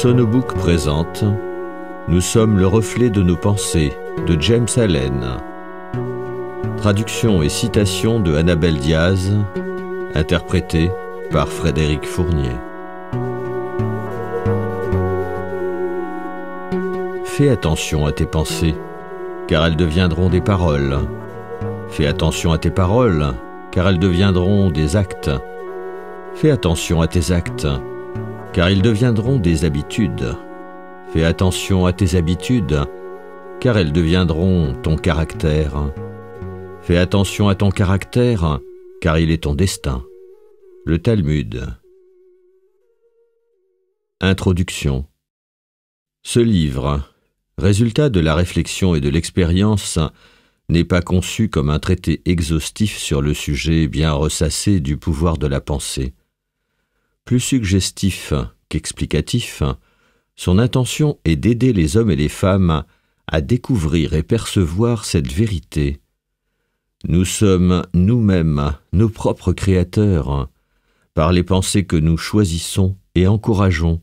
Sonobook présente Nous sommes le reflet de nos pensées de James Allen. Traduction et citation de Annabelle Diaz, interprétée par Frédéric Fournier. Fais attention à tes pensées, car elles deviendront des paroles. Fais attention à tes paroles, car elles deviendront des actes. Fais attention à tes actes, car ils deviendront des habitudes. Fais attention à tes habitudes, car elles deviendront ton caractère. Fais attention à ton caractère, car il est ton destin. Le Talmud. Introduction. Ce livre, résultat de la réflexion et de l'expérience, n'est pas conçu comme un traité exhaustif sur le sujet bien ressassé du pouvoir de la pensée. Plus suggestif qu'explicatif, son intention est d'aider les hommes et les femmes à découvrir et percevoir cette vérité. Nous sommes nous-mêmes nos propres créateurs, par les pensées que nous choisissons et encourageons.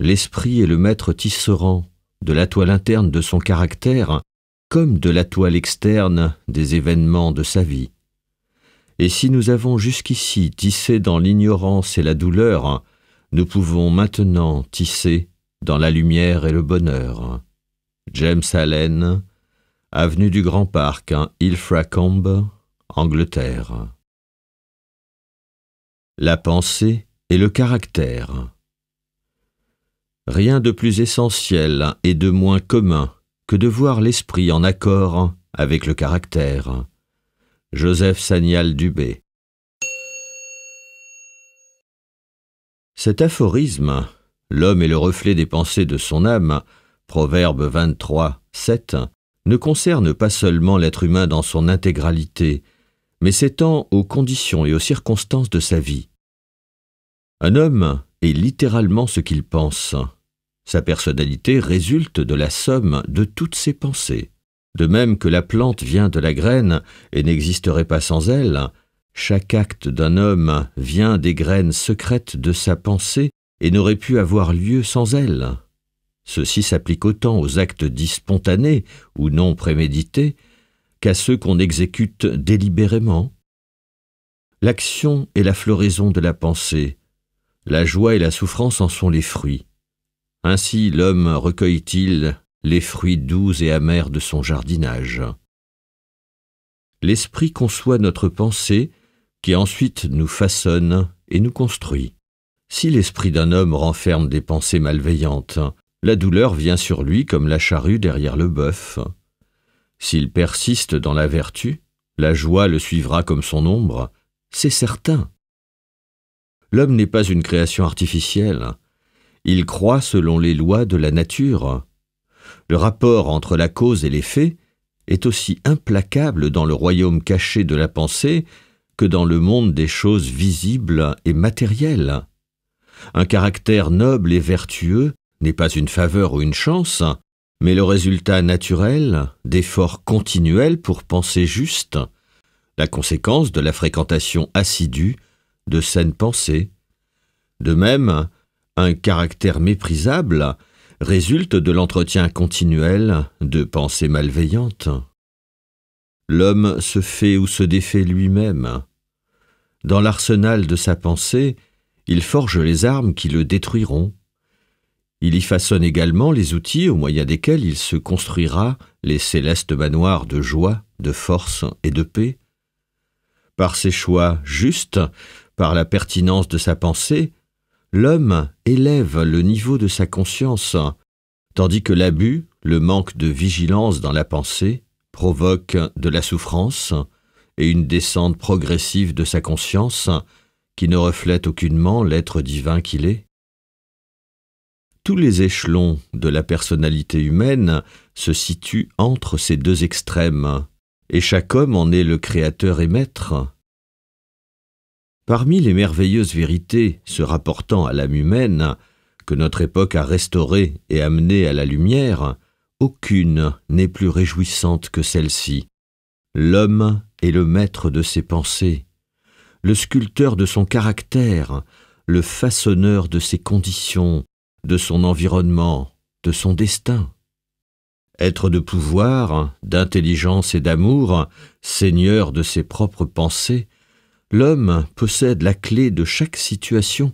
L'esprit est le maître tisserand de la toile interne de son caractère comme de la toile externe des événements de sa vie. Et si nous avons jusqu'ici tissé dans l'ignorance et la douleur, nous pouvons maintenant tisser dans la lumière et le bonheur. James Allen, avenue du Grand Parc, Ilfracombe, Angleterre. La pensée et le caractère. Rien de plus essentiel et de moins commun que de voir l'esprit en accord avec le caractère. Joseph Sagnal Dubé. Cet aphorisme, L'homme est le reflet des pensées de son âme, Proverbe 23, 7, ne concerne pas seulement l'être humain dans son intégralité, mais s'étend aux conditions et aux circonstances de sa vie. Un homme est littéralement ce qu'il pense. Sa personnalité résulte de la somme de toutes ses pensées. De même que la plante vient de la graine et n'existerait pas sans elle, chaque acte d'un homme vient des graines secrètes de sa pensée et n'aurait pu avoir lieu sans elle. Ceci s'applique autant aux actes dits spontanés ou non prémédités qu'à ceux qu'on exécute délibérément. L'action est la floraison de la pensée. La joie et la souffrance en sont les fruits. Ainsi l'homme recueille-t-il les fruits doux et amers de son jardinage. L'esprit conçoit notre pensée, qui ensuite nous façonne et nous construit. Si l'esprit d'un homme renferme des pensées malveillantes, la douleur vient sur lui comme la charrue derrière le bœuf. S'il persiste dans la vertu, la joie le suivra comme son ombre, c'est certain. L'homme n'est pas une création artificielle, il croit selon les lois de la nature le rapport entre la cause et l'effet est aussi implacable dans le royaume caché de la pensée que dans le monde des choses visibles et matérielles. Un caractère noble et vertueux n'est pas une faveur ou une chance, mais le résultat naturel d'efforts continuels pour penser juste, la conséquence de la fréquentation assidue de saines pensées. De même, un caractère méprisable résulte de l'entretien continuel de pensées malveillantes. L'homme se fait ou se défait lui-même. Dans l'arsenal de sa pensée, il forge les armes qui le détruiront. Il y façonne également les outils au moyen desquels il se construira les célestes manoirs de joie, de force et de paix. Par ses choix justes, par la pertinence de sa pensée, l'homme élève le niveau de sa conscience, tandis que l'abus, le manque de vigilance dans la pensée, provoque de la souffrance et une descente progressive de sa conscience qui ne reflète aucunement l'être divin qu'il est. Tous les échelons de la personnalité humaine se situent entre ces deux extrêmes, et chaque homme en est le créateur et maître. Parmi les merveilleuses vérités se rapportant à l'âme humaine, que notre époque a restaurée et amenée à la lumière, aucune n'est plus réjouissante que celle-ci. L'homme est le maître de ses pensées, le sculpteur de son caractère, le façonneur de ses conditions, de son environnement, de son destin. Être de pouvoir, d'intelligence et d'amour, seigneur de ses propres pensées, L'homme possède la clé de chaque situation.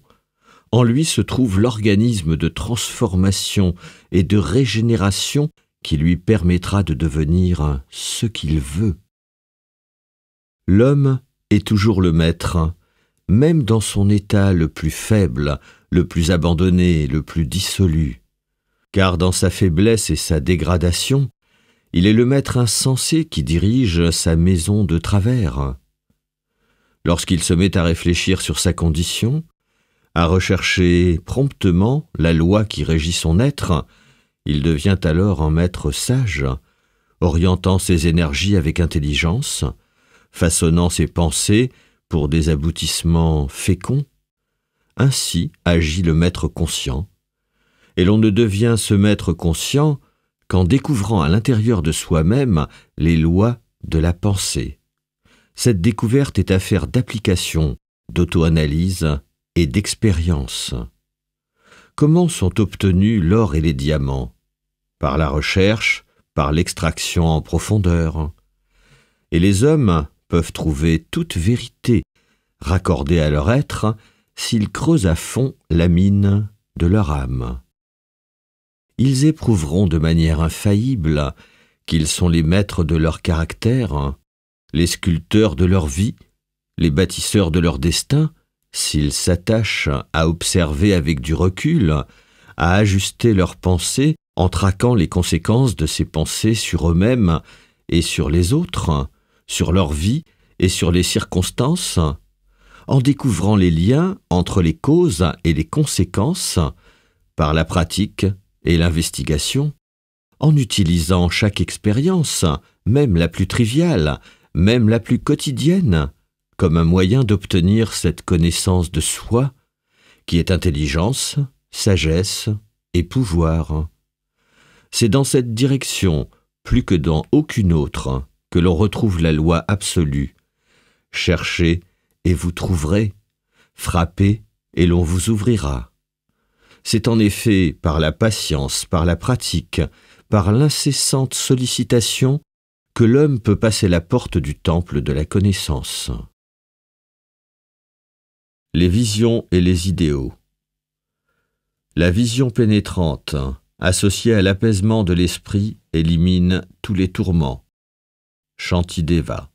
En lui se trouve l'organisme de transformation et de régénération qui lui permettra de devenir ce qu'il veut. L'homme est toujours le maître, même dans son état le plus faible, le plus abandonné, le plus dissolu. Car dans sa faiblesse et sa dégradation, il est le maître insensé qui dirige sa maison de travers lorsqu'il se met à réfléchir sur sa condition, à rechercher promptement la loi qui régit son être, il devient alors un maître sage, orientant ses énergies avec intelligence, façonnant ses pensées pour des aboutissements féconds. Ainsi agit le maître conscient, et l'on ne devient ce maître conscient qu'en découvrant à l'intérieur de soi-même les lois de la pensée cette découverte est affaire d'application, d'auto-analyse et d'expérience. Comment sont obtenus l'or et les diamants Par la recherche, par l'extraction en profondeur. Et les hommes peuvent trouver toute vérité raccordée à leur être s'ils creusent à fond la mine de leur âme. Ils éprouveront de manière infaillible qu'ils sont les maîtres de leur caractère, les sculpteurs de leur vie, les bâtisseurs de leur destin, s'ils s'attachent à observer avec du recul, à ajuster leurs pensées en traquant les conséquences de ces pensées sur eux-mêmes et sur les autres, sur leur vie et sur les circonstances, en découvrant les liens entre les causes et les conséquences par la pratique et l'investigation, en utilisant chaque expérience, même la plus triviale, même la plus quotidienne, comme un moyen d'obtenir cette connaissance de soi, qui est intelligence, sagesse et pouvoir. C'est dans cette direction, plus que dans aucune autre, que l'on retrouve la loi absolue. Cherchez et vous trouverez, frappez et l'on vous ouvrira. C'est en effet par la patience, par la pratique, par l'incessante sollicitation que l'homme peut passer la porte du temple de la connaissance. Les visions et les idéaux. La vision pénétrante, associée à l'apaisement de l'esprit, élimine tous les tourments. Shantideva.